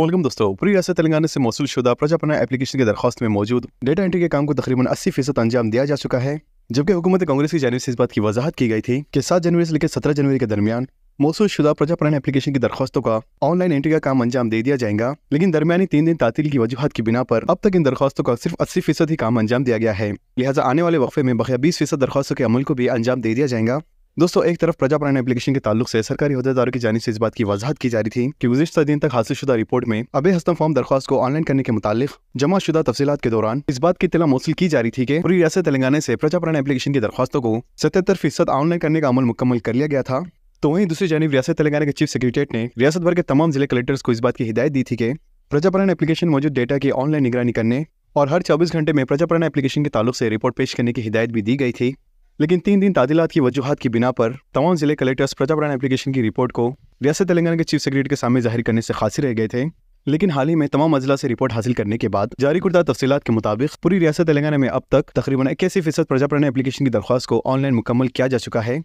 welcome दोस्तों पूरी रियासत तेलंगाना से मौसू शुदा प्रजापना एप्लीकेशन की दरखास्त में मौजूद डेटा एंट्री के काम को तकरीबन अस्सी फीसद अंजाम दिया जा चुका है जबकि हुकूमत कांग्रेस की जानब से इस बात की वजाहत की गई थी कि सात जनवरी से लेकर सत्रह जनवरी के दरमियान मौसू शुदा प्रजापना एप्लीकेशन की दरखास्तों का ऑनलाइन एंट्री का काम अंजाम दे दिया जाएगा लेकिन दरमियानी तीन दिन तातील की वजूहत की बिना पर अब तक इन दरखास्तों का सिर्फ अस्सी फीसद ही काम अंजाम दिया गया है लिहाजा आने वाले वक्फे में बखिया बीस फीसद दरखास्तों के अमल को भी अंजाम दे दिया जाएगा दोस्तों एक तरफ प्रजा प्राण एप्लीकेशन के ताल्लुक से सरकारी अहदेदारों की जानी से इस बात की वजहत की जा रही थी कि गुजशत दिन तक हासिलशुदा रिपोर्ट में अबे हस्तम फॉर्म दरख्वास्त को ऑनलाइन करने के मुतालिक जमा शुदा तफसीत के दौरान इस बात की तला मौसू की जा रही थी कि पूरी रियासत तेलंगाना से प्रजा प्राण एप्लीकेशन की दरख्वास्तों को सतहत्तर फीसद ऑनलाइन करने का अमल मुकम्मल कर लिया गया था तो वहीं दूसरी जानी रियासत तेलंगाना के चीफ सेक्रेटरीट ने रियासत भर के तमाम जिले कलेक्टर्स को इस बात की हिदायत दी थी कि प्रजापरण एप्लीकेशन मौजूद डेटा की ऑनलाइन निगरानी करने और हर 24 घंटे में प्रजापरण एप्लीकेशन के ताल्लुक से रिपोर्ट पेश करने की हिदायत भी दी गई थी लेकिन तीन दिन तादीलात की वजूहत की बिना पर तमाम जिले कलेक्टर्स प्रजापराण एप्लीकेशन की रिपोर्ट को रियासत तेलंगाना के चीफ सेक्रेटरी के सामने जाहिर करने से खासी रह गए थे लेकिन हाल ही में तमाम अजला से रिपोर्ट हासिल करने के बाद जारी करदा तफसी के मुताबिक पूरी रियासत तेलंगाना में अब तक तकरीबन इक्यासी फीसद प्रजाप्राण एप्लीकेशन की दरख्वास्त को ऑनलाइन मुकम्मल किया जा चुका है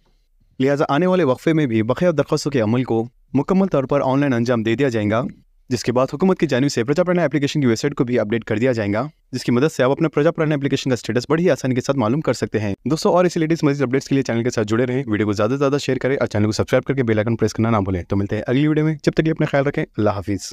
लिहाजा आने वाले वक्फे में भी बखया दरख्वास्तों के अमल को मुकम्मल तौर पर ऑनलाइन अंजाम दे दिया जाएगा जिसके बाद हुकूमत की जानवी से प्रजा प्रेरणा एप्लीकेशन की वेबसाइट को भी अपडेट कर दिया जाएगा जिसकी मदद से आप अपने प्रजा प्रेरणा एप्लीकेशन का स्टेटस बड़ी आसानी के साथ मालूम कर सकते हैं दोस्तों और इसी लेटेस्ट मजीद अपडेट्स के लिए चैनल के साथ जुड़े रहें वीडियो को ज्यादा से ज्यादा शेयर करें और चैनल को सब्सक्राइब करके बेलाइकन प्रेस करना ना भूलें तो मिलते हैं अगली वीडियो में जब तक अपना ख्याल रखें अल्लाह हाफिज़